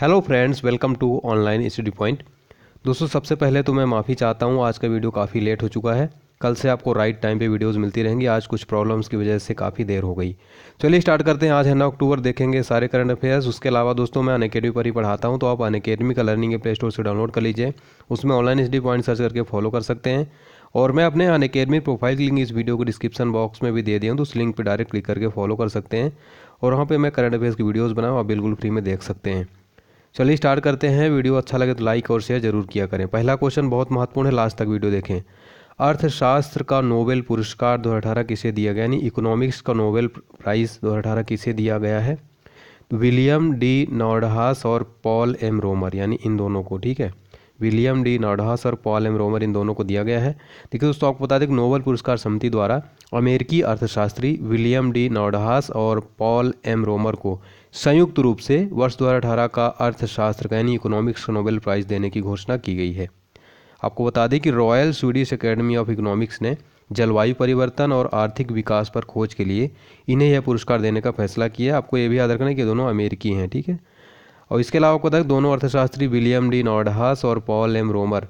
Hello friends welcome to online study point दोस्तों सबसे पहले तो मैं माफ़ी चाहता हूँ आज का वीडियो काफ़ी लेट हो चुका है कल से आपको राइट टाइम पे वीडियोस मिलती रहेंगी आज कुछ प्रॉब्लम्स की वजह से काफ़ी देर हो गई चलिए स्टार्ट करते हैं आज है नौ अक्टूबर देखेंगे सारे करंट अफेयर्स उसके अलावा दोस्तों मैं अनकेडमी पर ही पढ़ाता हूँ तो आप अनकेडमी का लर्निंग प्ले स्टोर से डाउनलोड कर लीजिए उसमें ऑनलाइन स्टडी पॉइंट सर्च करके फॉलो कर सकते हैं और मैं अपने अनकेडमी प्रोफाइल की लिंक इस वीडियो को डिस्क्रिप्शन बॉक्स में भी दे दिया हूँ तो उस लिंक पर डायरेक्ट क्लिक करके फॉलो कर सकते हैं और वहाँ पर मैं करंट अफेयर्स की वीडियोज़ बनाऊँ आप बिल्कुल फ्री में देख सकते हैं चलिए स्टार्ट करते हैं वीडियो अच्छा लगे तो लाइक और शेयर जरूर किया करें पहला क्वेश्चन बहुत महत्वपूर्ण है लास्ट तक वीडियो देखें अर्थशास्त्र का नोबेल पुरस्कार 2018 किसे दिया गया यानी इकोनॉमिक्स का नोबेल प्राइज़ 2018 किसे दिया गया है विलियम डी नॉर्डहास और पॉल एम रोमर यानी इन दोनों को ठीक है विलियम डी नाडहास और पॉल एम रोमर इन दोनों को दिया गया है देखिए दोस्तों आपको बता दें कि नोबल पुरस्कार समिति द्वारा अमेरिकी अर्थशास्त्री विलियम डी नाडहास और पॉल एम रोमर को संयुक्त रूप से वर्ष दो का अर्थशास्त्र यानी इकोनॉमिक्स का नोबेल प्राइज़ देने की घोषणा की गई है आपको बता दें कि Royal Swedish Academy of Economics ने जलवायु परिवर्तन और आर्थिक विकास पर खोज के लिए इन्हें यह पुरस्कार देने का फैसला किया आपको ये भी याद रखना है कि दोनों अमेरिकी हैं ठीक है थीके? और इसके अलावा को तक दोनों अर्थशास्त्री विलियम डी नॉडहास और Paul M Romer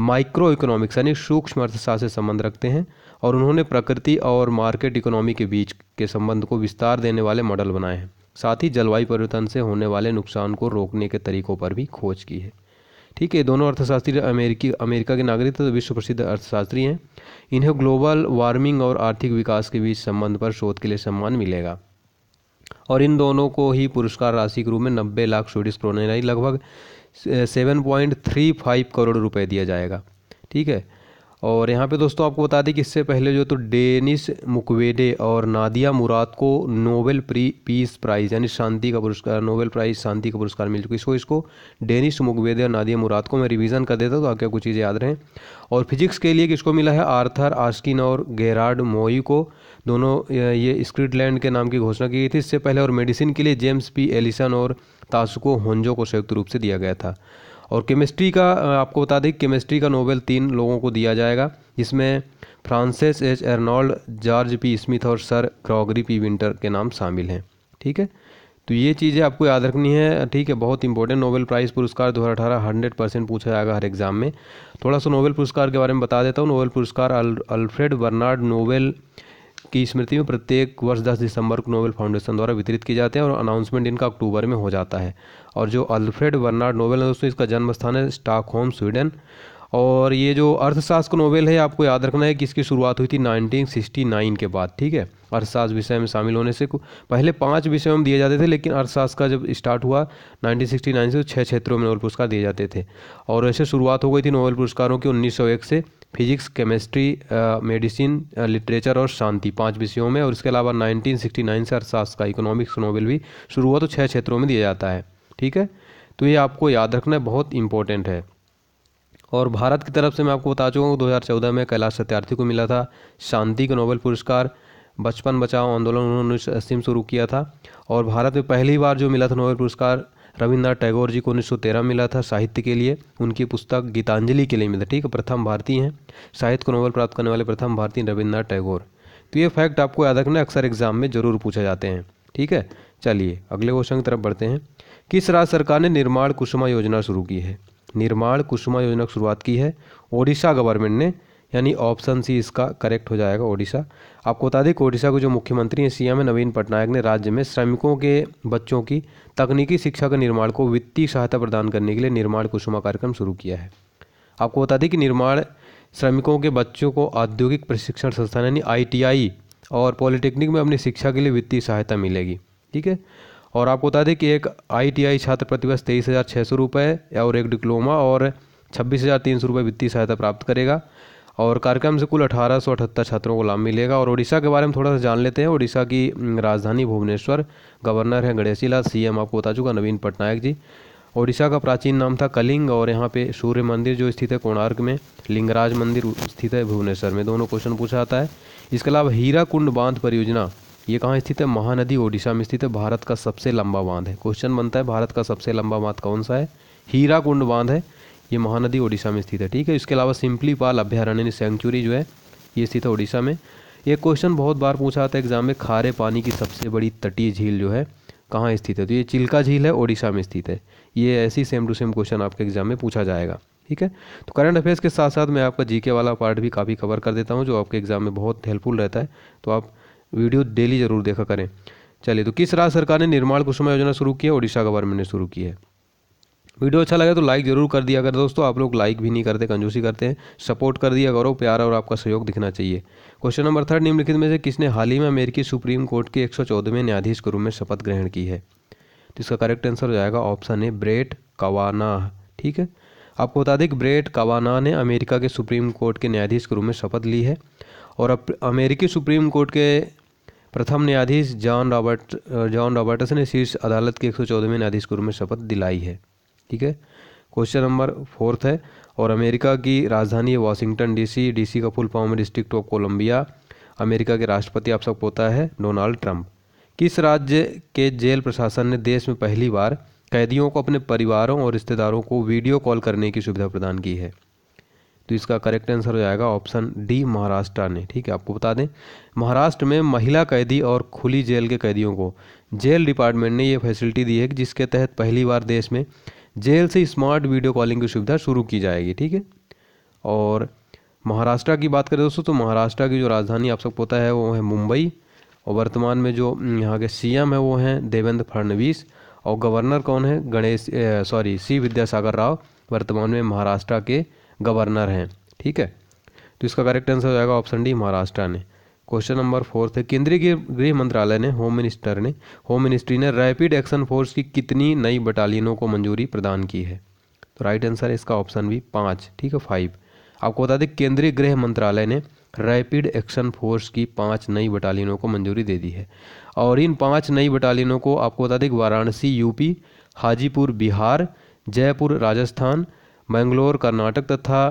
microeconomics यानी सूक्ष्म अर्थशास्त्र से संबंध रखते हैं और उन्होंने प्रकृति और मार्केट इकोनॉमी के बीच के संबंध को विस्तार देने वाले मॉडल बनाए हैं साथ ही जलवायु परिवर्तन से होने वाले नुकसान को रोकने के तरीकों पर भी खोज की है ठीक है दोनों अर्थशास्त्री अमेरिकी अमेरिका के नागरिक तो विश्व प्रसिद्ध अर्थशास्त्री हैं इन्हें ग्लोबल वार्मिंग और आर्थिक विकास के बीच संबंध पर शोध के लिए सम्मान मिलेगा और इन दोनों को ही पुरस्कार राशि के रूप में नब्बे लाख स्वीडिश क्रोन यानी लगभग seven point three five crore रुपए दिया जाएगा ठीक है और यहाँ पे दोस्तों आपको बता दें कि इससे पहले जो तो डेनिस मुकवेडे और नादिया मुराद को नोबेल प्री पीस प्राइज़ यानी शांति का पुरस्कार नोबेल प्राइज़ शांति का पुरस्कार मिल चुका इसको इसको डेनिस मुकवेडे और नादिया मुराद को मैं रिवीजन कर देता तो आपके कुछ चीज़ें याद रहें और फिजिक्स के लिए किसको मिला है आर्थर आस्किन और गेराड मोई को दोनों ये स्क्रिटलैंड के नाम की घोषणा की गई थी इससे पहले और मेडिसिन के लिए जेम्स पी एलिसन और तासुको होंजो को संयुक्त रूप से दिया गया था और केमिस्ट्री का आपको बता दें केमिस्ट्री का नोबेल तीन लोगों को दिया जाएगा जिसमें Francis H Arnold George P Smith और सर क्रॉगरी पी विंटर के नाम शामिल हैं ठीक है तो ये चीज़ें आपको याद रखनी है ठीक है बहुत इंपॉर्टेंट नोबेल प्राइज़ पुरस्कार दो हज़ार अठारह हंड्रेड परसेंट पूछा जाएगा हर एग्ज़ाम में थोड़ा सा नोबेल पुरस्कार के बारे में बता देता हूँ नोबेल पुरस्कार अल, अल्फ्रेड बर्नार्ड नोबेल की स्मृति में प्रत्येक वर्ष दस दिसंबर को नोबेल फाउंडेशन द्वारा वितरित किए जाते हैं और अनाउंसमेंट इनका अक्टूबर में हो जाता है और जो अल्फ्रेड बर्नार्ड नोबेल है दोस्तों इसका जन्म स्थान है स्टॉकहोम स्वीडन और ये जो अर्थशास्त्र का नोबेल है आपको याद रखना है कि इसकी शुरुआत हुई थी नाइनटीन के बाद ठीक है अर्थशास्त्र विषय में शामिल होने से पहले पाँच विषय में दिए जाते थे लेकिन अर्थशास्त्र का जब स्टार्ट हुआ 1969 से तो छः क्षेत्रों में नोबेल पुरस्कार दिए जाते थे और ऐसे शुरुआत हो गई थी नोबेल पुरस्कारों की 1901 से फिजिक्स केमिस्ट्री मेडिसिन लिटरेचर और शांति पांच विषयों में और इसके अलावा 1969 से अर्थशास्त्र का इकोनॉमिक्स नोबेल भी शुरू हुआ तो छः क्षेत्रों में दिया जाता है ठीक है तो ये आपको याद रखना बहुत इंपॉर्टेंट है और भारत की तरफ से मैं आपको बता चुका हूँ दो में कैलाश सत्यार्थी को मिला था शांति का नोबेल पुरस्कार बचपन बचाओ आंदोलन उन्होंने अस्सी में शुरू किया था और भारत में पहली बार जो मिला था नोबेल पुरस्कार रविन्द्रनाथ टैगोर जी को उन्नीस मिला था साहित्य के लिए उनकी पुस्तक गीतांजलि के लिए मिला ठीक है प्रथम भारतीय हैं साहित्य को नोबल प्राप्त करने वाले प्रथम भारतीय रविन्द्रनाथ टैगोर तो ये फैक्ट आपको याद रखना अक्सर एग्जाम में जरूर पूछे जाते हैं ठीक है चलिए अगले क्वेश्चन की तरफ बढ़ते हैं किस राज्य सरकार ने निर्माण कुसुमा योजना शुरू की है निर्माण कुसुमा योजना की शुरुआत की है ओडिशा गवर्नमेंट ने यानी ऑप्शन सी इसका करेक्ट हो जाएगा ओडिशा आपको बता दें कि ओडिशा के जो मुख्यमंत्री हैं सीएम है नवीन पटनायक ने राज्य में श्रमिकों के बच्चों की तकनीकी शिक्षा के निर्माण को वित्तीय सहायता प्रदान करने के लिए निर्माण कुसुमा कार्यक्रम शुरू किया है आपको बता दें कि निर्माण श्रमिकों के बच्चों को औद्योगिक प्रशिक्षण संस्थान यानी आई और पॉलिटेक्निक में अपनी शिक्षा के लिए वित्तीय सहायता मिलेगी ठीक है और आपको बता दें कि एक आईटीआई छात्र प्रतिवर्ष तेईस हज़ार छः सौ रुपये और एक डिप्लोमा और छब्बीस हज़ार तीन सौ रुपये वित्तीय सहायता प्राप्त करेगा और कार्यक्रम से कुल अठारह छात्रों को लाभ मिलेगा और उड़ीसा के बारे में थोड़ा सा जान लेते हैं उड़ीसा की राजधानी भुवनेश्वर गवर्नर हैं गणेशी लाल सी आपको बता चुका नवीन पटनायक जी ओडिशा का प्राचीन नाम था कलिंग और यहाँ पे सूर्य मंदिर जो स्थित है कोणार्क में लिंगराज मंदिर स्थित है भुवनेश्वर में दोनों क्वेश्चन पूछा जाता है इसके अलावा हीरा कुंड बांध परियोजना ये कहाँ स्थित है महानदी ओडिशा में स्थित है भारत का सबसे लंबा बांध है क्वेश्चन बनता है भारत का सबसे लंबा बांध कौन सा है हीरा कुंड बांध है ये महानदी ओडिशा में स्थित है ठीक है इसके अलावा सिंपली पाल अभ्यारण्य सेंचुरी जो है ये स्थित है ओडिशा में ये क्वेश्चन बहुत बार पूछा आता है एग्जाम में खारे पानी की सबसे बड़ी तटीय झील जो है कहाँ स्थित है तो ये चिल्का झील है ओडिशा में स्थित है ये ऐसी सेम टू सेम क्वेश्चन आपके एग्जाम में पूछा जाएगा ठीक है तो करंट अफेयर्स के साथ साथ मैं आपका जीके वाला पार्ट भी काफ़ी कवर कर देता हूँ जो आपके एग्जाम में बहुत हेल्पफुल रहता है तो आप वीडियो डेली ज़रूर देखा करें चलिए तो किस राज्य सरकार ने निर्माण कुसुमा योजना शुरू की है ओडिशा गवर्नमेंट ने शुरू की है वीडियो अच्छा लगे तो लाइक जरूर कर दिया अगर दोस्तों आप लोग लाइक भी नहीं करते कंजूसी करते हैं सपोर्ट कर दिया करो प्यार और आपका सहयोग दिखना चाहिए क्वेश्चन नंबर थर्ड निम्नलिखित में से किसने हाल ही में अमेरिकी सुप्रीम कोर्ट के एक न्यायाधीश के रूप में शपथ ग्रहण की है तो इसका करेक्ट आंसर हो जाएगा ऑप्शन ए ब्रेट कवाना ठीक है आपको बता दें कि ब्रेट कवाना ने अमेरिका के सुप्रीम कोर्ट के न्यायाधीश के रूप में शपथ ली है और अमेरिकी सुप्रीम कोर्ट के प्रथम न्यायाधीश जॉन रॉबर्ट जॉन रॉबर्टस ने शीर्ष अदालत के एक सौ चौदहवें न्यायाधीश के रूप में शपथ दिलाई है ठीक है क्वेश्चन नंबर फोर्थ है और अमेरिका की राजधानी है वाशिंगटन डीसी डीसी का full form District of Columbia America के राष्ट्रपति आप सबको पता है डोनाल्ड ट्रंप किस राज्य के जेल प्रशासन ने देश में पहली बार कैदियों को अपने परिवारों और रिश्तेदारों को वीडियो कॉल करने की सुविधा प्रदान की है तो इसका करेक्ट आंसर हो जाएगा ऑप्शन डी महाराष्ट्र ने ठीक है आपको बता दें महाराष्ट्र में महिला कैदी और खुली जेल के कैदियों को जेल डिपार्टमेंट ने ये फैसिलिटी दी है कि जिसके तहत पहली बार देश में जेल से स्मार्ट वीडियो कॉलिंग की सुविधा शुरू की जाएगी ठीक है और महाराष्ट्र की बात करें दोस्तों तो महाराष्ट्र की जो राजधानी आप सबको पता है वो है मुंबई और वर्तमान में जो हम्म, यहाँ के सीएम है वो हैं देवेंद्र फडणवीस और गवर्नर कौन है गणेश सॉरी सी विद्यासागर राव वर्तमान में महाराष्ट्र के गवर्नर हैं ठीक है तो इसका करेक्ट आंसर हो जाएगा ऑप्शन डी महाराष्ट्र ने क्वेश्चन नंबर फोर्थ है केंद्रीय गृह मंत्रालय ने होम मिनिस्टर ने होम मिनिस्ट्री ने रैपिड एक्शन फोर्स की कितनी नई बटालियनों को मंजूरी प्रदान की है तो राइट आंसर है इसका ऑप्शन भी पाँच ठीक है फाइव आपको बता दें केंद्रीय गृह मंत्रालय ने रैपिड एक्शन फोर्स की पाँच नई बटालियनों को मंजूरी दे दी है और इन पाँच नई बटालियनों को आपको बता दें वाराणसी यूपी हाजीपुर बिहार जयपुर राजस्थान बेंगलोर कर्नाटक तथा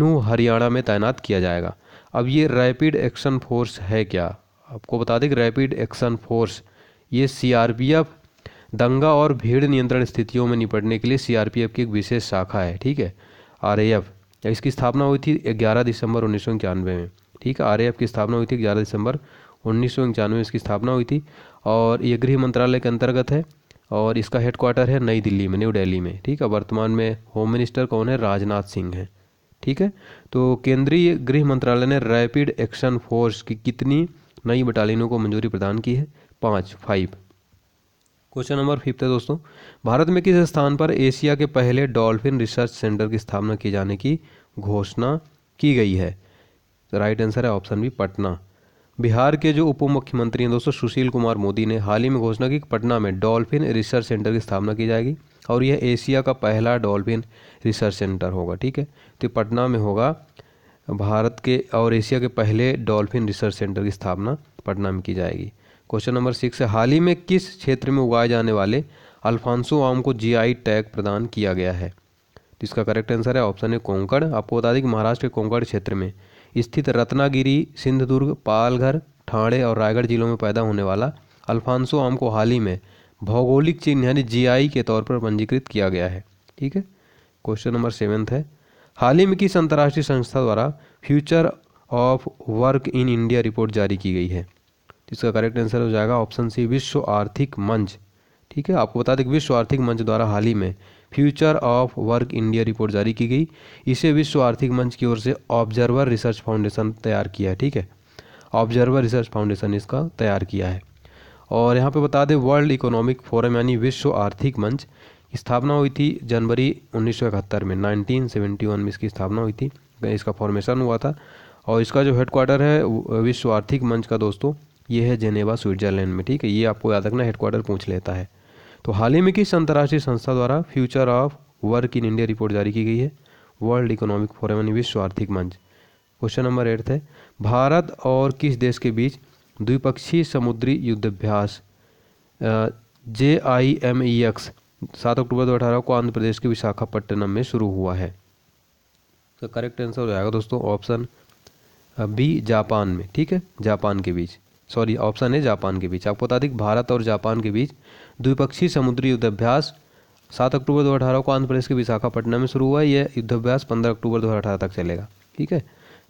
नू हरियाणा में तैनात किया जाएगा अब ये रैपिड एक्शन फोर्स है क्या आपको बता दें कि रैपिड एक्शन फोर्स ये सी दंगा और भीड़ नियंत्रण स्थितियों में निपटने के लिए सी की एक विशेष शाखा है ठीक है आर इसकी स्थापना हुई थी ग्यारह दिसंबर उन्नीस में ठीक है आर की स्थापना हुई थी ग्यारह दिसंबर उन्नीस में इसकी स्थापना हुई थी और ये गृह मंत्रालय के अंतर्गत है और इसका हेडक्वार्टर है नई दिल्ली में न्यू डेली में ठीक है वर्तमान में होम मिनिस्टर कौन है राजनाथ सिंह हैं ठीक है तो केंद्रीय गृह मंत्रालय ने रैपिड एक्शन फोर्स की कितनी नई बटालियनों को मंजूरी प्रदान की है पाँच फाइव क्वेश्चन नंबर फिफ्थ है दोस्तों भारत में किस स्थान पर एशिया के पहले डॉल्फिन रिसर्च सेंटर की स्थापना किए जाने की घोषणा की गई है तो राइट आंसर है ऑप्शन बी पटना बिहार के जो उप मुख्यमंत्री हैं दोस्तों सुशील कुमार मोदी ने हाल ही में घोषणा की पटना में डॉल्फिन रिसर्च सेंटर की स्थापना की जाएगी और यह एशिया का पहला डॉल्फिन रिसर्च सेंटर होगा ठीक है तो पटना में होगा भारत के और एशिया के पहले डॉल्फिन रिसर्च सेंटर की स्थापना पटना में की जाएगी क्वेश्चन नंबर सिक्स है हाल ही में किस क्षेत्र में उगाए जाने वाले अल्फांसो आम को जीआई टैग प्रदान किया गया है तो इसका करेक्ट आंसर है ऑप्शन है कोंकण आपको बता दें कि महाराष्ट्र के कोंकण क्षेत्र में स्थित रत्नागिरी सिंधुदुर्ग पालघर ठाणे और रायगढ़ जिलों में पैदा होने वाला अल्फांसो आम को हाल ही में भौगोलिक चिन्ह यानी जीआई के तौर पर पंजीकृत किया गया है ठीक है क्वेश्चन नंबर सेवेंथ है हाल ही में किस अंतर्राष्ट्रीय संस्था द्वारा future of work in India report जारी की गई है इसका करेक्ट आंसर हो जाएगा ऑप्शन सी विश्व आर्थिक मंच ठीक है आपको बता दें कि विश्व आर्थिक मंच द्वारा हाल ही में future of work India report जारी की गई इसे विश्व आर्थिक मंच की ओर से ऑब्जर्वर रिसर्च फाउंडेशन तैयार किया है ठीक है ऑब्जर्वर रिसर्च फाउंडेशन इसका तैयार किया है और यहाँ पे बता दें वर्ल्ड इकोनॉमिक फोरम यानी विश्व आर्थिक मंच स्थापना हुई थी जनवरी उन्नीस में 1971 में इसकी स्थापना हुई थी इसका फॉर्मेशन हुआ था और इसका जो हेडक्वार्टर है विश्व आर्थिक मंच का दोस्तों ये है जेनेवा स्विट्जरलैंड में ठीक है ये आपको याद रखना हेडक्वार्टर पूछ लेता है तो हाल ही में किस अंतर्राष्ट्रीय संस्था द्वारा future of work in India report जारी की गई है वर्ल्ड इकोनॉमिक फोरम यानी विश्व आर्थिक मंच क्वेश्चन नंबर एट है भारत और किस देश के बीच द्विपक्षीय समुद्री युद्धाभ्यास जे आई एम ई एक्स सात अक्टूबर दो अठारह को आंध्र प्रदेश के विशाखापट्टनम में शुरू हुआ है तो करेक्ट आंसर हो जाएगा दोस्तों ऑप्शन बी जापान में ठीक है जापान के बीच सॉरी ऑप्शन है जापान के बीच आपको बता दें भारत और जापान के बीच द्विपक्षीय समुद्री युद्धाभ्यास सात अक्टूबर दो अठारह को आंध्र प्रदेश के विशाखापट्टनम में शुरू हुआ यह युद्धाभ्यास पंद्रह अक्टूबर दो तक चलेगा ठीक है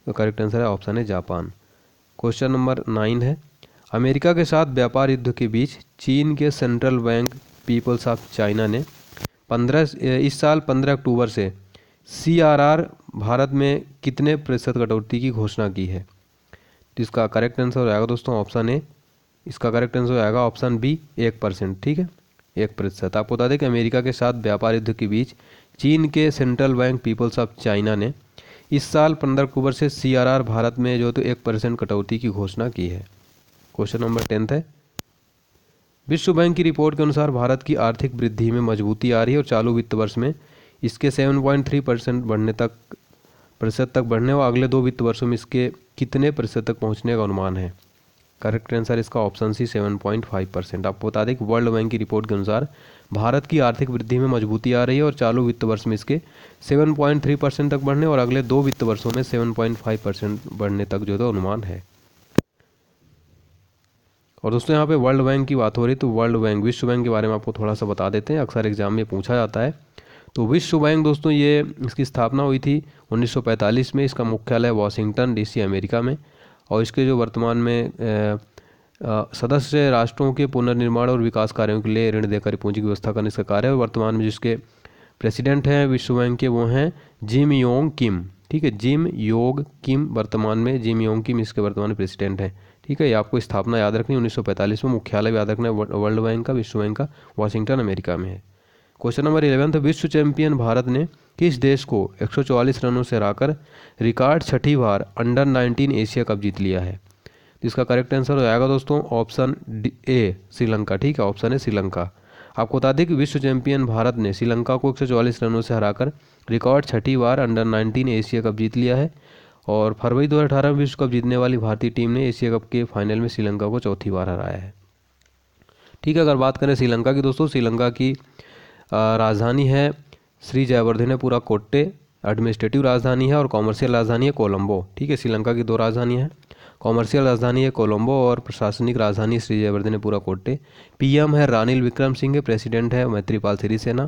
तो करेक्ट आंसर है ऑप्शन है जापान क्वेश्चन नंबर नाइन है अमेरिका के साथ व्यापार युद्ध के बीच चीन के central bank people's of China ने पंद्रह इस साल पंद्रह अक्टूबर से आर भारत में कितने प्रतिशत कटौती की घोषणा की है तो इसका करेक्ट आंसर आएगा दोस्तों ऑप्शन ए इसका करेक्ट आंसर आएगा ऑप्शन बी एक परसेंट ठीक है एक प्रतिशत आपको बता दें कि अमेरिका के साथ व्यापार युद्ध के बीच चीन के central bank people's of China ने इस साल पंद्रह अक्टूबर से सी भारत में जो तो एक परसेंट कटौती की घोषणा की है क्वेश्चन नंबर टेंथ है विश्व बैंक की रिपोर्ट के अनुसार भारत की आर्थिक वृद्धि में मजबूती आ रही है और चालू वित्त वर्ष में इसके 7.3 परसेंट बढ़ने तक प्रतिशत तक बढ़ने और अगले दो वित्त वर्षों में इसके कितने प्रतिशत तक पहुंचने का अनुमान है करेक्ट आंसर इसका option C seven point five percent आपको बता दें कि वर्ल्ड बैंक की रिपोर्ट के अनुसार भारत की आर्थिक वृद्धि में मजबूती आ रही है और चालू वित्त वर्ष में इसके सेवन पॉइंट थ्री परसेंट तक बढ़ने और अगले दो वित्त वर्षों में सेवन पॉइंट फाइव परसेंट बढ़ने तक जो है तो अनुमान है और दोस्तों यहाँ पे वर्ल्ड बैंक की बात हो रही तो वर्ल्ड बैंक विश्व बैंक के बारे में आपको थोड़ा सा बता देते हैं अक्सर एग्जाम में पूछा जाता है तो विश्व बैंक दोस्तों ये इसकी स्थापना हुई थी 1945 में इसका मुख्यालय वाशिंगटन डीसी अमेरिका में और इसके जो वर्तमान में सदस्य राष्ट्रों के पुनर्निर्माण और विकास कार्यों के लिए ऋण देकर पूंजी की व्यवस्था करने का कार्य है वर्तमान में जिसके प्रेसिडेंट हैं विश्व बैंक के वो हैं जिम योंग किम ठीक है जिम योग किम वर्तमान में जिम योंग किम इसके वर्तमान प्रेसिडेंट हैं ठीक है ये आपको स्थापना याद रखनी 1945 में मुख्यालय याद रखना है वर्ल्ड बैंक का विश्व बैंक का वाशिंगटन अमेरिका में है क्वेश्चन नंबर इलेवेंथ विश्व चैंपियन भारत ने किस देश को 144 रनों से हराकर रिकॉर्ड छठी बार अंडर 19 एशिया कप जीत लिया है इसका करेक्ट आंसर हो जाएगा दोस्तों ऑप्शन ए श्रीलंका ठीक है ऑप्शन है श्रीलंका आपको बता दें कि विश्व चैंपियन भारत ने श्रीलंका को 144 रनों से हराकर रिकॉर्ड छठी बार अंडर 19 एशिया कप जीत लिया है और फरवरी 2018 में विश्व कप जीतने वाली भारतीय टीम ने एशिया कप के फाइनल में श्रीलंका को चौथी बार हराया है ठीक है अगर बात करें श्रीलंका की दोस्तों श्रीलंका की राजधानी है श्री पूरा कोट्टे एडमिनिस्ट्रेटिव राजधानी है और कॉमर्शियल राजधानी है कोलंबो ठीक है श्रीलंका की दो राजधानी है कॉमर्शियल राजधानी है कोलंबो और प्रशासनिक राजधानी श्री जयवर्धन पूरा कोट्टे पी है रानिल विक्रम सिंह प्रेसिडेंट है मैत्रीपाल सिरिसेना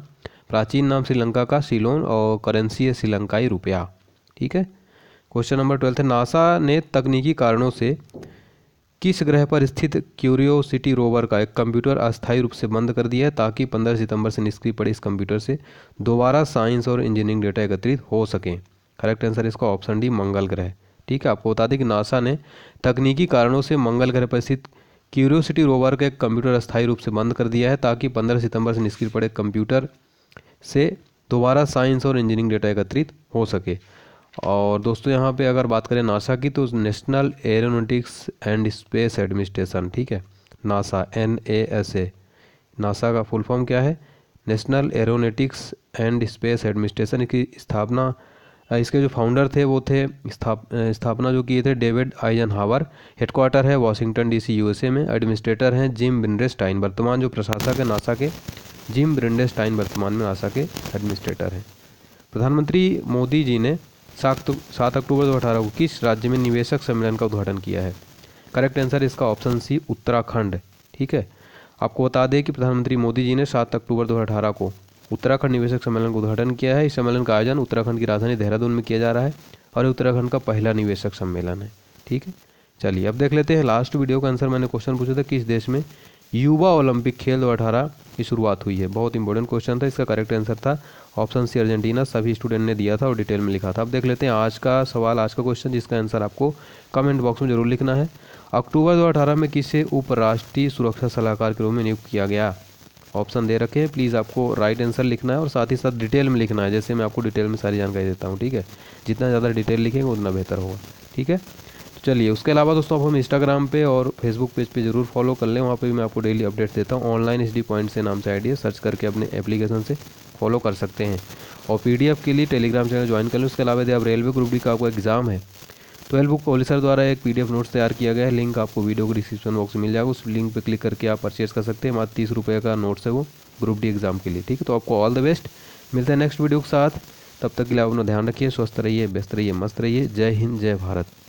प्राचीन नाम श्रीलंका का सिलोन और करेंसी है श्रीलंकाई रुपया ठीक है क्वेश्चन नंबर ट्वेल्थ है नासा ने तकनीकी कारणों से किस ग्रह पर स्थित क्यूरियोसिटी रोवर का एक कंप्यूटर अस्थायी रूप से बंद कर दिया है ताकि 15 सितंबर से निष्क्रिय पड़े इस कंप्यूटर से दोबारा साइंस और इंजीनियरिंग डेटा एकत्रित हो सकें करेक्ट आंसर इसका ऑप्शन डी मंगल ग्रह ठीक है आपको बता दें कि नासा ने तकनीकी कारणों से मंगल ग्रह पर स्थित क्यूरियोसिटी रोवर का एक कंप्यूटर अस्थायी रूप से बंद कर दिया है ताकि पंद्रह सितंबर से निष्क्रिय पड़े कंप्यूटर से दोबारा साइंस और इंजीनियरिंग डेटा एकत्रित हो सके और दोस्तों यहाँ पे अगर बात करें नासा की तो national aeronautics and space administration ठीक है NASA N A S A NASA का फुल फॉर्म क्या है national aeronautics and space administration की स्थापना इसके जो फाउंडर थे वो थे स्थाप स्थापना जो किए थे डेविड आइजन हावर हेडक्वार्टर है वाशिंगटन डीसी यूएसए में एडमिनिस्ट्रेटर हैं जिम ब्रिंडेस्टाइन वर्तमान जो प्रशासक है नासा के जिम ब्रिंडेस्टाइन वर्तमान में नासा के एडमिनिस्ट्रेटर हैं प्रधानमंत्री मोदी जी ने सात सात अक्टूबर दो अठारह को किस राज्य में निवेशक सम्मेलन का उद्घाटन किया है करेक्ट आंसर इसका ऑप्शन सी उत्तराखंड ठीक है आपको बता दें कि प्रधानमंत्री मोदी जी ने सात अक्टूबर दो अठारह को उत्तराखंड निवेशक सम्मेलन का उद्घाटन किया है इस सम्मेलन का आयोजन उत्तराखंड की राजधानी देहरादून में किया जा रहा है और उत्तराखंड का पहला निवेशक सम्मेलन है ठीक है चलिए अब देख लेते हैं लास्ट वीडियो का आंसर मैंने क्वेश्चन पूछा था किस देश में युवा ओलंपिक खेल दो अठारह की शुरुआत हुई है बहुत इंपॉर्टेंट क्वेश्चन था इसका करेक्ट आंसर था ऑप्शन सी अर्जेंटीना सभी स्टूडेंट ने दिया था और डिटेल में लिखा था अब देख लेते हैं आज का सवाल आज का क्वेश्चन जिसका आंसर आपको कमेंट बॉक्स में जरूर लिखना है अक्टूबर दो में किसे उपराष्ट्रीय सुरक्षा सलाहकार के रूप में नियुक्त किया गया ऑप्शन दे रखे हैं प्लीज़ आपको राइट आंसर लिखना है और साथ ही साथ डिटेल में लिखना है जैसे मैं आपको डिटेल में सारी जानकारी देता हूँ ठीक है जितना ज़्यादा डिटेल लिखेंगे उतना बेहतर होगा ठीक है चलिए उसके अलावा दोस्तों अब हम इंस्टाग्राम पे और फेसबुक पेज पे जरूर फॉलो कर लें वहाँ पे भी मैं आपको डेली अपडेट देता हूँ ऑनलाइन एच पॉइंट से नाम से आइडिया सर्च करके अपने एप्लीकेशन से फॉलो कर सकते हैं और पी के लिए टेलीग्राम चैनल ज्वाइन कर लें उसके अलावा यदि आप रेलवे ग्रुप डी का आपका एग्ज़ाम है तो हेल्प बुक पॉलिसर द्वारा एक पीडीएफ नोट्स तैयार किया गया है लिंक आपको वीडियो के डिस्क्रिप्शन बॉक्स में मिल जाएगा उस लिंक पर क्लिक करके आप परचेज कर सकते हैं मात्र तीस रुपये का नोट्स है वो ग्रुप डी एग्ज़ाम के लिए ठीक है तो आपको ऑल द बेस्ट मिलते हैं नेक्स्ट वीडियो के साथ तब तक के लिए आप अपना ध्यान रखिए स्वस्थ रहिए व्यस्त रहिए मस्त रहिए जय हिंद जय भारत